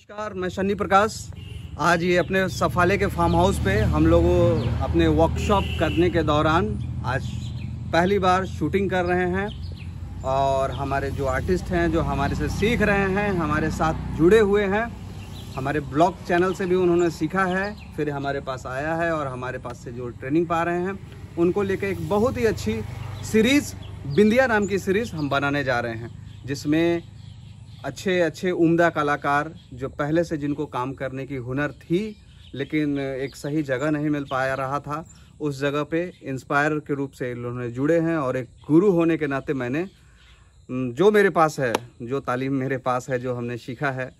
नमस्कार मैं शनि प्रकाश आज ये अपने सफाले के फार्म हाउस पे हम लोगों अपने वर्कशॉप करने के दौरान आज पहली बार शूटिंग कर रहे हैं और हमारे जो आर्टिस्ट हैं जो हमारे से सीख रहे हैं हमारे साथ जुड़े हुए हैं हमारे ब्लॉग चैनल से भी उन्होंने सीखा है फिर हमारे पास आया है और हमारे पास से जो ट्रेनिंग पा रहे हैं उनको लेकर एक बहुत ही अच्छी सीरीज़ बिंदिया नाम की सीरीज़ हम बनाने जा रहे हैं जिसमें अच्छे अच्छे उम्दा कलाकार जो पहले से जिनको काम करने की हुनर थी लेकिन एक सही जगह नहीं मिल पाया रहा था उस जगह पे इंस्पायर के रूप से इन्होंने जुड़े हैं और एक गुरु होने के नाते मैंने जो मेरे पास है जो तालीम मेरे पास है जो हमने सीखा है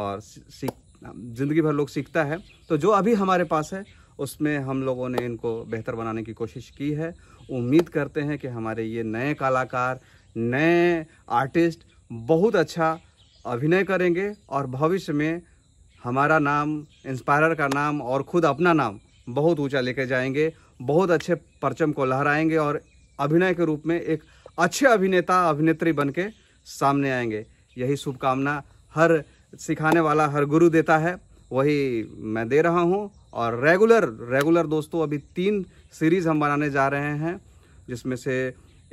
और सीख ज़िंदगी भर लोग सीखता है तो जो अभी हमारे पास है उसमें हम लोगों ने इनको बेहतर बनाने की कोशिश की है उम्मीद करते हैं कि हमारे ये नए कलाकार नए आर्टिस्ट बहुत अच्छा अभिनय करेंगे और भविष्य में हमारा नाम इंस्पायर का नाम और खुद अपना नाम बहुत ऊंचा लेके जाएंगे बहुत अच्छे परचम को लहराएंगे और अभिनय के रूप में एक अच्छे अभिनेता अभिनेत्री बन के सामने आएंगे यही शुभकामना हर सिखाने वाला हर गुरु देता है वही मैं दे रहा हूँ और रेगुलर रेगुलर दोस्तों अभी तीन सीरीज़ हम बनाने जा रहे हैं जिसमें से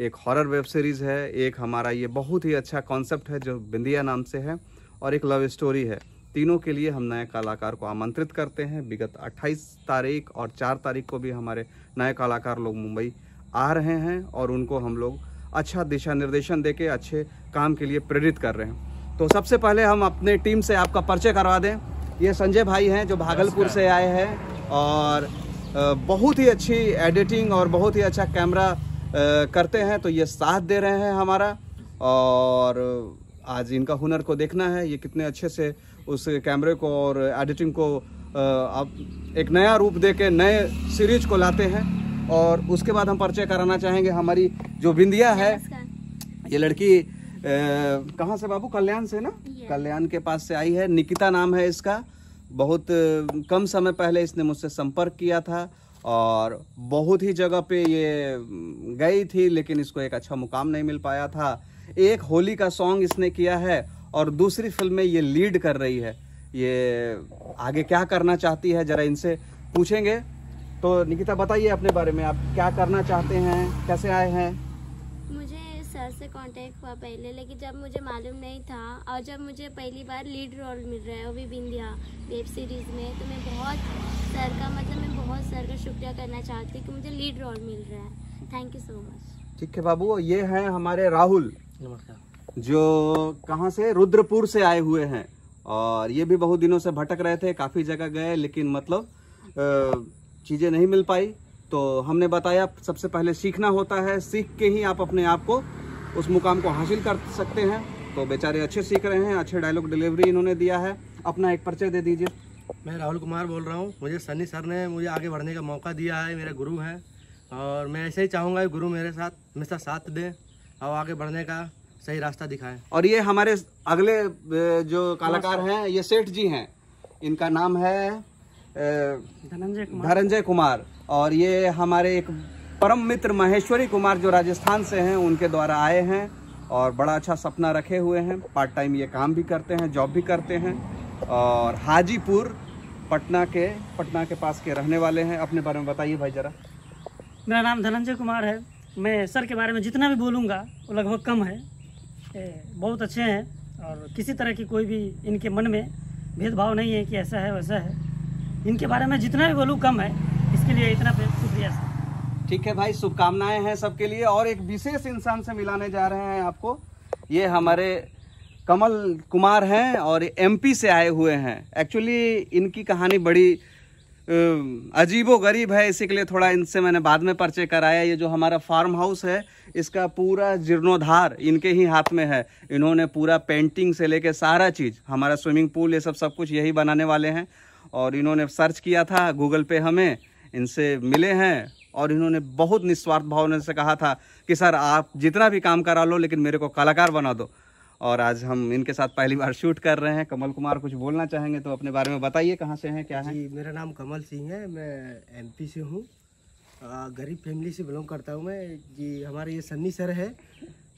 एक हॉरर वेब सीरीज़ है एक हमारा ये बहुत ही अच्छा कॉन्सेप्ट है जो बिंदिया नाम से है और एक लव स्टोरी है तीनों के लिए हम नए कलाकार को आमंत्रित करते हैं विगत 28 तारीख और 4 तारीख को भी हमारे नए कलाकार लोग मुंबई आ रहे हैं और उनको हम लोग अच्छा दिशा निर्देशन दे के अच्छे काम के लिए प्रेरित कर रहे हैं तो सबसे पहले हम अपने टीम से आपका परिचय करवा दें ये संजय भाई हैं जो भागलपुर से आए हैं और बहुत ही अच्छी एडिटिंग और बहुत ही अच्छा कैमरा करते हैं तो ये साथ दे रहे हैं हमारा और आज इनका हुनर को देखना है ये कितने अच्छे से उस कैमरे को और एडिटिंग को अब एक नया रूप दे के नए सीरीज को लाते हैं और उसके बाद हम परिचय कराना चाहेंगे हमारी जो बिंदिया है ये लड़की कहाँ से बाबू कल्याण से ना कल्याण के पास से आई है निकिता नाम है इसका बहुत कम समय पहले इसने मुझसे संपर्क किया था और बहुत ही जगह पे ये गई थी लेकिन इसको एक अच्छा मुकाम नहीं मिल पाया था एक होली का सॉन्ग इसने किया है और दूसरी फिल्म में ये लीड कर रही है ये आगे क्या करना चाहती है ज़रा इनसे पूछेंगे तो निकिता बताइए अपने बारे में आप क्या करना चाहते हैं कैसे आए हैं सर से कांटेक्ट हुआ पहले लेकिन जब मुझे मालूम नहीं था और जब मुझे पहली बार लीड रोल मिल रहा है वो भी बिंदिया वेब सीरीज़ में तो मैं बहुत सर का मतलब मैं बहुत सर का शुक्रिया करना चाहती हूँ कि मुझे लीड रोल मिल रहा है थैंक यू सो मच ठीक है बाबू ये हैं हमारे राहुल नमस्कार जो कहाँ से रुद्रपुर से आए हुए हैं और ये भी बहुत दिनों से भटक रहे थे काफ़ी जगह गए लेकिन मतलब चीज़ें नहीं मिल पाई तो हमने बताया सबसे पहले सीखना होता है सीख के ही आप अपने आप को उस मुकाम को हासिल कर सकते हैं तो बेचारे अच्छे सीख रहे हैं अच्छे डायलॉग डिलीवरी इन्होंने दिया है अपना एक परिचय दे दीजिए मैं राहुल कुमार बोल रहा हूँ मुझे सनी सर ने मुझे आगे बढ़ने का मौका दिया है मेरे गुरु हैं और मैं ऐसे ही चाहूँगा कि गुरु मेरे साथ हमेशा साथ दें और आगे बढ़ने का सही रास्ता दिखाएं और ये हमारे अगले जो कलाकार हैं ये सेठ जी हैं इनका नाम है धनंजय कुमार धनंजय कुमार और ये हमारे एक परम मित्र महेश्वरी कुमार जो राजस्थान से हैं उनके द्वारा आए हैं और बड़ा अच्छा सपना रखे हुए हैं पार्ट टाइम ये काम भी करते हैं जॉब भी करते हैं और हाजीपुर पटना के पटना के पास के रहने वाले हैं अपने बारे में बताइए भाई ज़रा मेरा नाम धनंजय कुमार है मैं सर के बारे में जितना भी बोलूँगा वो लगभग कम है बहुत अच्छे हैं और किसी तरह की कोई भी इनके मन में भेदभाव नहीं है कि ऐसा है वैसा है इनके बारे में जितना भी बोलूँ कम है इसके लिए इतना ठीक है भाई शुभकामनाएं हैं सबके लिए और एक विशेष इंसान से मिलाने जा रहे हैं आपको ये हमारे कमल कुमार हैं और एमपी से आए हुए हैं एक्चुअली इनकी कहानी बड़ी अजीबो गरीब है इसी के लिए थोड़ा इनसे मैंने बाद में परिचय कराया ये जो हमारा फार्म हाउस है इसका पूरा जीर्णोद्धार इनके ही हाथ में है इन्होंने पूरा पेंटिंग से लेके सारा चीज़ हमारा स्विमिंग पूल ये सब सब कुछ यही बनाने वाले हैं और इन्होंने सर्च किया था गूगल पे हमें इनसे मिले हैं और इन्होंने बहुत निस्वार्थ भावना से कहा था कि सर आप जितना भी काम करा लो लेकिन मेरे को कलाकार बना दो और आज हम इनके साथ पहली बार शूट कर रहे हैं कमल कुमार कुछ बोलना चाहेंगे तो अपने बारे में बताइए कहाँ से हैं क्या है जी मेरा नाम कमल सिंह है मैं एमपी से हूँ गरीब फैमिली से बिलोंग करता हूँ मैं जी हमारे ये सन्नी सर है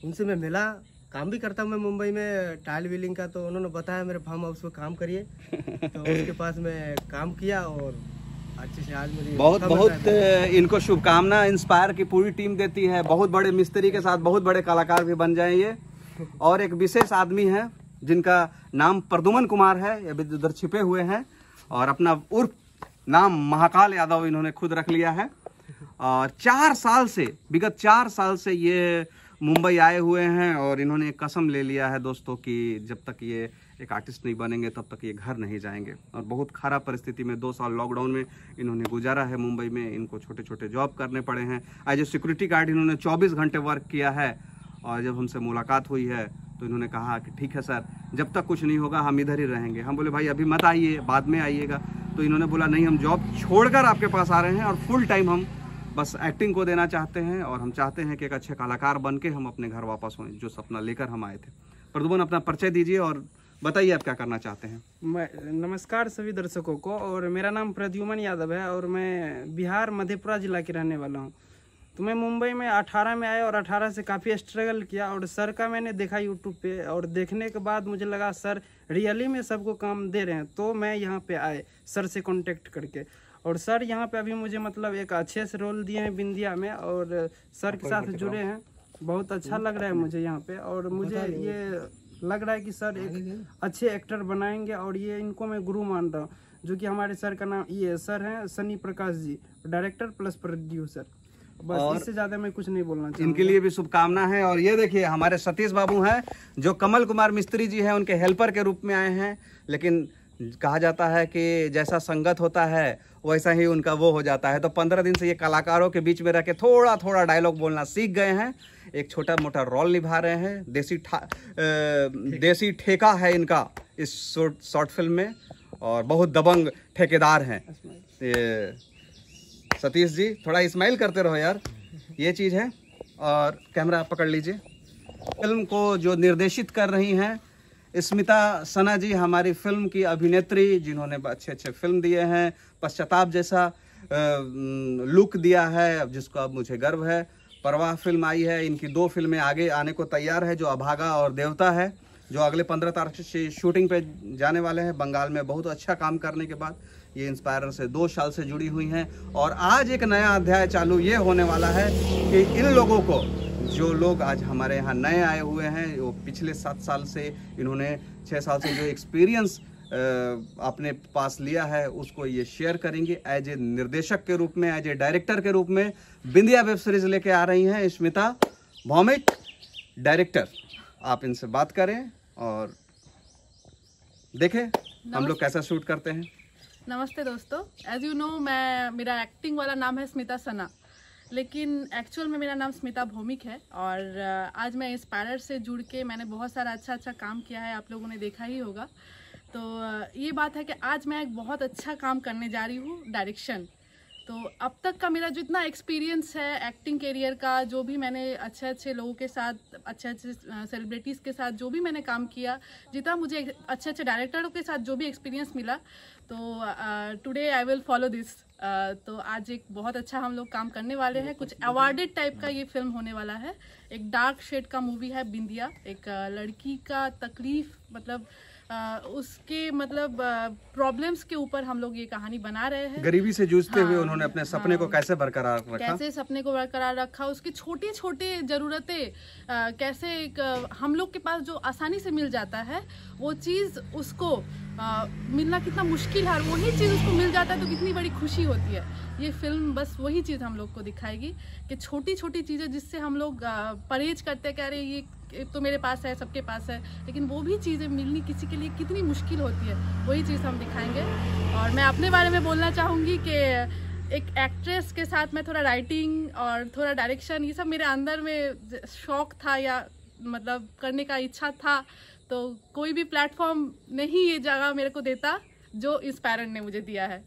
उनसे मैं मिला काम भी करता हूँ मैं मुंबई में टाइल विलिंग का तो उन्होंने बताया मेरे फार्म हाउस में काम करिए तो उनके पास मैं काम किया और बहुत बहुत इनको शुभकामना इंस्पायर की पूरी टीम देती है बहुत बड़े मिस्त्री के साथ बहुत बड़े कलाकार भी बन जाए ये और एक विशेष आदमी है जिनका नाम प्रदुमन कुमार है ये उधर छिपे हुए हैं और अपना उर्फ नाम महाकाल यादव इन्होंने खुद रख लिया है और चार साल से विगत चार साल से ये मुंबई आए हुए हैं और इन्होंने कसम ले लिया है दोस्तों कि जब तक ये एक आर्टिस्ट नहीं बनेंगे तब तक ये घर नहीं जाएंगे और बहुत खराब परिस्थिति में दो साल लॉकडाउन में इन्होंने गुजारा है मुंबई में इनको छोटे छोटे जॉब करने पड़े हैं एज ए सिक्योरिटी गार्ड इन्होंने चौबीस घंटे वर्क किया है और जब हमसे मुलाकात हुई है तो इन्होंने कहा कि ठीक है सर जब तक कुछ नहीं होगा हम इधर ही रहेंगे हम बोले भाई अभी मत आइए बाद में आइएगा तो इन्होंने बोला नहीं हम जॉब छोड़कर आपके पास आ रहे हैं और फुल टाइम हम बस एक्टिंग को देना चाहते हैं और हम चाहते हैं कि एक अच्छे कलाकार बन के हम अपने घर वापस हों जो सपना लेकर हम आए थे प्रदुमन अपना परिचय दीजिए और बताइए आप क्या करना चाहते हैं मैं नमस्कार सभी दर्शकों को और मेरा नाम प्रद्युमन यादव है और मैं बिहार मधेपुरा जिला के रहने वाला हूँ तो मैं मुंबई में अठारह में आया और अठारह से काफ़ी स्ट्रगल किया और सर का मैंने देखा यूट्यूब पे और देखने के बाद मुझे लगा सर रियली में सबको काम दे रहे हैं तो मैं यहाँ पे आए सर से कांटेक्ट करके और सर यहाँ पे अभी मुझे मतलब एक अच्छे से रोल दिए हैं बिंदिया में और सर के साथ जुड़े हैं बहुत अच्छा हम्म, लग रहा है मुझे यहाँ पे और मुझे ये लग रहा है कि सर एक अच्छे एक्टर बनाएंगे और ये इनको मैं गुरु मान रहा हूँ जो कि हमारे सर का नाम ये सर हैं Sunny Prakash ji director plus producer बस इससे ज्यादा मैं कुछ नहीं बोलना इनके लिए भी शुभकामना है और ये देखिए हमारे सतीश बाबू हैं जो कमल कुमार मिस्त्री जी हैं उनके हेल्पर के रूप में आए हैं लेकिन कहा जाता है कि जैसा संगत होता है वैसा ही उनका वो हो जाता है तो पंद्रह दिन से ये कलाकारों के बीच में रह के थोड़ा थोड़ा डायलॉग बोलना सीख गए हैं एक छोटा मोटा रोल निभा रहे हैं देसी ठा देसी ठेका है इनका इस शॉर्ट फिल्म में और बहुत दबंग ठेकेदार हैं सतीश जी थोड़ा इस्माइल करते रहो यार ये चीज़ है और कैमरा पकड़ लीजिए फिल्म को जो निर्देशित कर रही हैं स्मिता सना जी हमारी फिल्म की अभिनेत्री जिन्होंने अच्छे अच्छे फिल्म दिए हैं पश्चाताप जैसा लुक दिया है जिसको अब मुझे गर्व है परवाह फिल्म आई है इनकी दो फिल्में आगे आने को तैयार है जो अभागा और देवता है जो अगले पंद्रह तारीख से शूटिंग पे जाने वाले हैं बंगाल में बहुत अच्छा काम करने के बाद ये इंस्पायर से दो साल से जुड़ी हुई हैं और आज एक नया अध्याय चालू ये होने वाला है कि इन लोगों को जो लोग आज हमारे यहाँ नए आए हुए हैं वो पिछले सात साल से इन्होंने छः साल से जो एक्सपीरियंस अपने पास लिया है उसको ये शेयर करेंगे एज ए निर्देशक के रूप में एज ए डायरेक्टर के रूप में बिंदिया वेब सीरीज लेके आ रही हैं स्मिता भौमिक डायरेक्टर आप इनसे बात करें और देखें हम लोग कैसा शूट करते हैं नमस्ते दोस्तों एज यू नो मैं मेरा एक्टिंग वाला नाम है स्मिता सना लेकिन एक्चुअल में मेरा नाम स्मिता भौमिक है और आज मैं इंस्पायर से जुड़ के मैंने बहुत सारा अच्छा अच्छा काम किया है आप लोगों ने देखा ही होगा तो ये बात है कि आज मैं एक बहुत अच्छा काम करने जा रही हूँ डायरेक्शन तो अब तक का मेरा जितना एक्सपीरियंस है एक्टिंग करियर का जो भी मैंने अच्छे अच्छे लोगों के साथ अच्छे अच्छे सेलिब्रिटीज़ के साथ जो भी मैंने काम किया जितना मुझे अच्छे अच्छे डायरेक्टरों के साथ जो भी एक्सपीरियंस मिला तो today I will follow this तो आज एक बहुत अच्छा हम लोग काम करने वाले हैं कुछ अवार्डेड टाइप का ये फिल्म होने वाला है एक डार्क शेड का मूवी है बिंदिया एक लड़की का तकलीफ मतलब उसके मतलब प्रॉब्लम्स के ऊपर हम लोग ये कहानी बना रहे हैं गरीबी से जूझते हाँ, हुए उन्होंने अपने सपने हाँ, को कैसे बरकरार रखा कैसे सपने को बरकरार रखा उसकी छोटी छोटी ज़रूरतें कैसे एक, हम लोग के पास जो आसानी से मिल जाता है वो चीज़ उसको आ, मिलना कितना मुश्किल है वही चीज़ उसको मिल जाता है तो कितनी बड़ी खुशी होती है ये फिल्म बस वही चीज़ हम लोग को दिखाएगी कि छोटी छोटी चीज़ें जिससे हम लोग परहेज करते कह रहे ये तो मेरे पास है सबके पास है लेकिन वो भी चीज़ें मिलनी किसी के लिए कितनी मुश्किल होती है वही चीज़ हम दिखाएंगे और मैं अपने बारे में बोलना चाहूँगी कि एक एक्ट्रेस के साथ मैं थोड़ा राइटिंग और थोड़ा डायरेक्शन ये सब मेरे अंदर में शौक था या मतलब करने का इच्छा था तो कोई भी प्लेटफॉर्म नहीं ये जगह मेरे को देता जो इस पैरेंट ने मुझे दिया है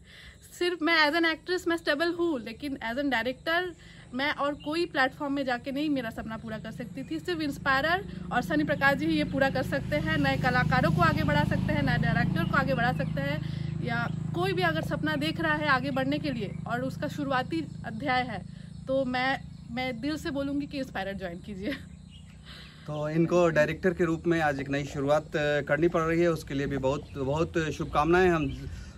सिर्फ मैं एज एन एक्ट्रेस मैं स्टेबल हूँ लेकिन एज एन डायरेक्टर मैं और कोई प्लेटफॉर्म में जाके नहीं मेरा सपना पूरा कर सकती थी सिर्फ इंस्पायरर और सनी प्रकाश जी ही ये पूरा कर सकते हैं नए कलाकारों को आगे बढ़ा सकते हैं नए डायरेक्टर को आगे बढ़ा सकते हैं या कोई भी अगर सपना देख रहा है आगे बढ़ने के लिए और उसका शुरुआती अध्याय है तो मैं मैं दिल से बोलूँगी कि इंस्पायरर ज्वाइन कीजिए तो इनको डायरेक्टर के रूप में आज एक नई शुरुआत करनी पड़ रही है उसके लिए भी बहुत बहुत शुभकामनाएं हम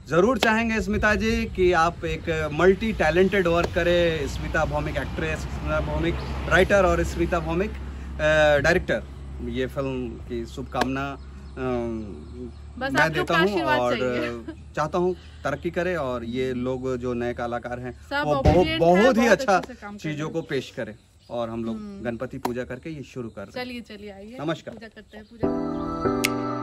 ज़रूर चाहेंगे स्मिता जी कि आप एक मल्टी टैलेंटेड वर्क करें स्मिता भौमिक एक्ट्रेस स्मिता भौमिक राइटर और स्मिता भौमिक डायरेक्टर ये फिल्म की शुभकामना मैं देता हूँ और चाहता हूँ तरक्की करे और ये लोग जो नए कलाकार हैं वो बहुत बहुत ही अच्छा चीज़ों को पेश करें और हम लोग हम्म। गणपति पूजा करके ये शुरू कर चलिए चलिए आइए नमस्कार पूजा करते हैं पूजा